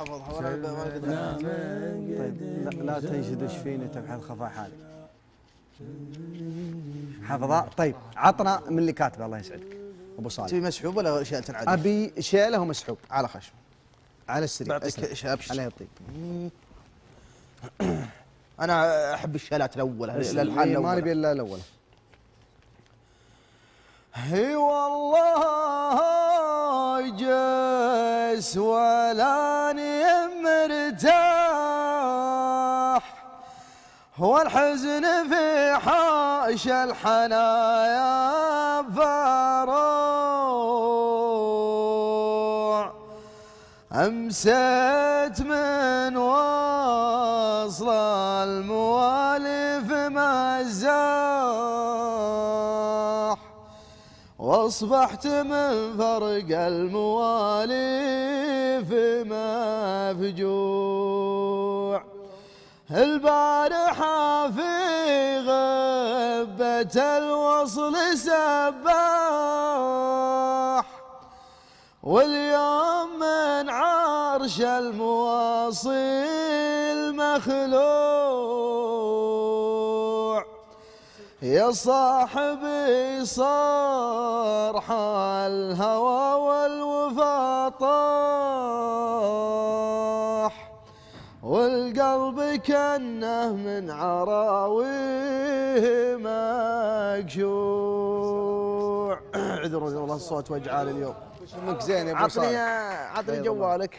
ولا حوار طيب لا, تنشدش فيني تبحث خفا حالك حافظة طيب عطنا من اللي كاتبه الله يسعدك ابو صالح تبي مسحوب ولا شيله عادية؟ ابي شيله ومسحوب على خشم على السرير بعطيك ابشر الله يعطيك انا احب الشيلات الاولى للحال إيه، الاولى ما نبي الا الاولى اي والله جاي مهووس ولاني مرتاح والحزن في حاش الحنايا فروع أمسيت من وصل الموالف مزاح أصبحت من فرق المواليف في مفجوع البارحة في غبة الوصل سباح واليوم من عرش المواصيل مخلوق يا صاحبي صار حال هوى والوفا طاح والقلب كانه من عراويه مجوع اعذروني والله الصوت وجعان اليوم يمك زين يا ابو عطني عطني جوالك